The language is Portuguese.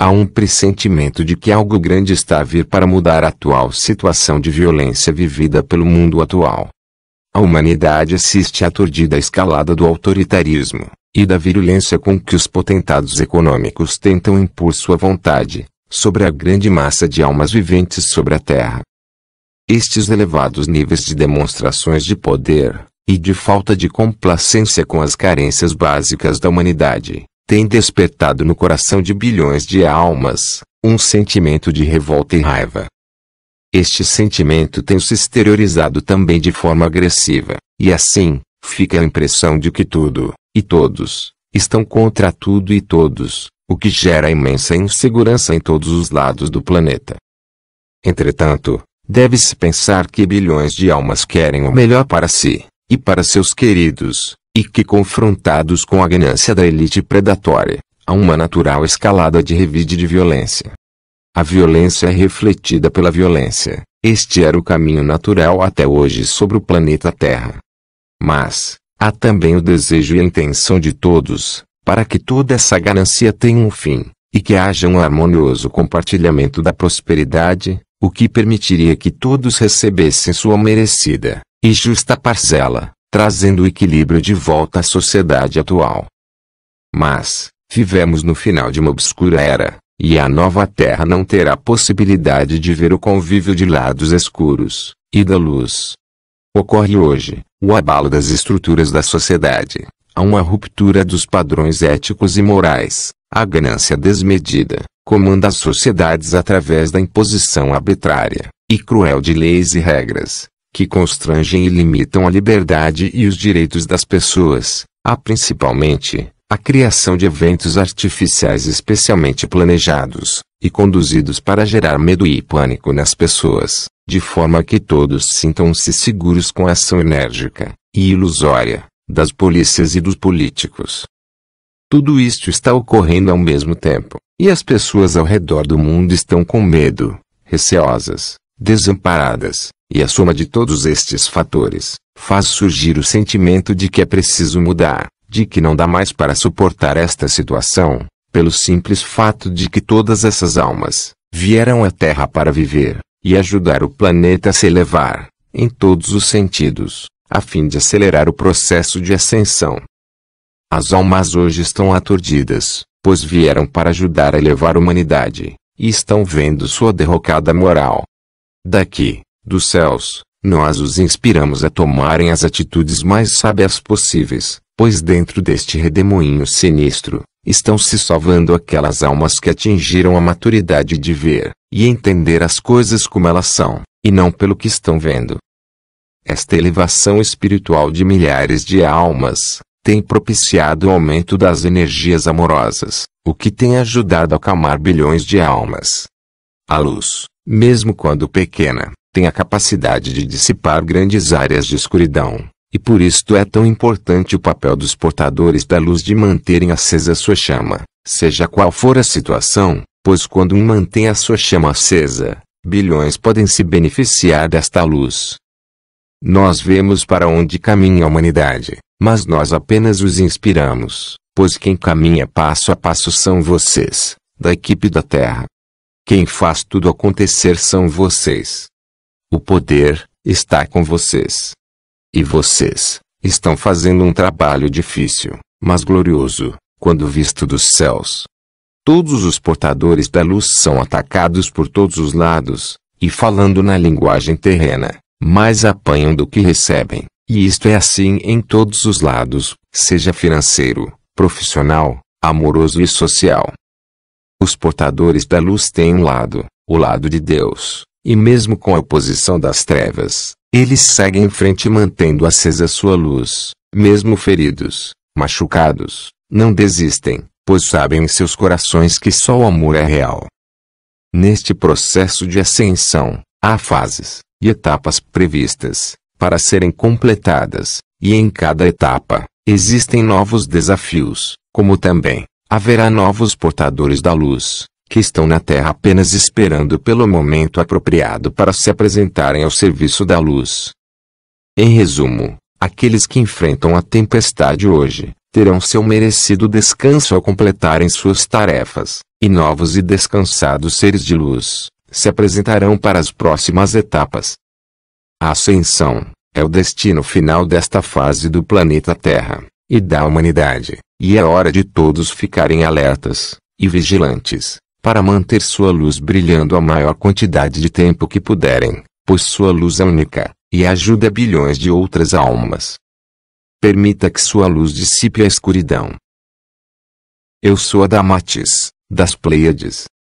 Há um pressentimento de que algo grande está a vir para mudar a atual situação de violência vivida pelo mundo atual. A humanidade assiste aturdida à escalada do autoritarismo e da virulência com que os potentados econômicos tentam impor sua vontade sobre a grande massa de almas viventes sobre a Terra. Estes elevados níveis de demonstrações de poder e de falta de complacência com as carências básicas da humanidade tem despertado no coração de bilhões de almas um sentimento de revolta e raiva. Este sentimento tem se exteriorizado também de forma agressiva, e assim, fica a impressão de que tudo, e todos, estão contra tudo e todos, o que gera imensa insegurança em todos os lados do planeta. Entretanto, deve-se pensar que bilhões de almas querem o melhor para si, e para seus queridos, e que confrontados com a ganância da elite predatória, há uma natural escalada de revide de violência. A violência é refletida pela violência. Este era o caminho natural até hoje sobre o planeta Terra. Mas, há também o desejo e a intenção de todos, para que toda essa ganância tenha um fim, e que haja um harmonioso compartilhamento da prosperidade, o que permitiria que todos recebessem sua merecida e justa parcela trazendo o equilíbrio de volta à sociedade atual. Mas, vivemos no final de uma obscura era, e a nova Terra não terá possibilidade de ver o convívio de lados escuros e da luz. Ocorre hoje o abalo das estruturas da sociedade, a uma ruptura dos padrões éticos e morais, a ganância desmedida comanda as sociedades através da imposição arbitrária e cruel de leis e regras, que constrangem e limitam a liberdade e os direitos das pessoas, há principalmente a criação de eventos artificiais especialmente planejados e conduzidos para gerar medo e pânico nas pessoas, de forma que todos sintam-se seguros com a ação enérgica e ilusória das polícias e dos políticos. Tudo isto está ocorrendo ao mesmo tempo, e as pessoas ao redor do mundo estão com medo, receosas, desamparadas, e a soma de todos estes fatores faz surgir o sentimento de que é preciso mudar, de que não dá mais para suportar esta situação, pelo simples fato de que todas essas almas vieram à Terra para viver e ajudar o planeta a se elevar, em todos os sentidos, a fim de acelerar o processo de ascensão. As almas hoje estão aturdidas, pois vieram para ajudar a elevar a humanidade, e estão vendo sua derrocada moral. Daqui, dos céus, nós os inspiramos a tomarem as atitudes mais sábias possíveis, pois dentro deste redemoinho sinistro, estão se salvando aquelas almas que atingiram a maturidade de ver e entender as coisas como elas são, e não pelo que estão vendo. Esta elevação espiritual de milhares de almas tem propiciado o aumento das energias amorosas, o que tem ajudado a acalmar bilhões de almas. A luz, mesmo quando pequena, tem a capacidade de dissipar grandes áreas de escuridão, e por isto é tão importante o papel dos portadores da luz de manterem acesa sua chama, seja qual for a situação, pois quando um mantém a sua chama acesa, bilhões podem se beneficiar desta luz. Nós vemos para onde caminha a humanidade, mas nós apenas os inspiramos, pois quem caminha passo a passo são vocês, da equipe da Terra. Quem faz tudo acontecer são vocês. O poder está com vocês. E vocês estão fazendo um trabalho difícil, mas glorioso, quando visto dos céus. Todos os portadores da luz são atacados por todos os lados, e falando na linguagem terrena, mais apanham do que recebem, e isto é assim em todos os lados, seja financeiro, profissional, amoroso e social. Os portadores da luz têm um lado, o lado de Deus, e mesmo com a oposição das trevas, eles seguem em frente mantendo acesa sua luz, mesmo feridos, machucados, não desistem, pois sabem em seus corações que só o amor é real. Neste processo de ascensão, há fases e etapas previstas para serem completadas, e em cada etapa existem novos desafios, como também haverá novos portadores da luz que estão na Terra apenas esperando pelo momento apropriado para se apresentarem ao serviço da luz. Em resumo, aqueles que enfrentam a tempestade hoje terão seu merecido descanso ao completarem suas tarefas, e novos e descansados seres de luz se apresentarão para as próximas etapas. A ascensão é o destino final desta fase do planeta Terra e da humanidade, e é hora de todos ficarem alertas e vigilantes para manter sua luz brilhando a maior quantidade de tempo que puderem, pois sua luz é única, e ajuda bilhões de outras almas. Permita que sua luz dissipe a escuridão. Eu sou a Damatis, das Pleiades,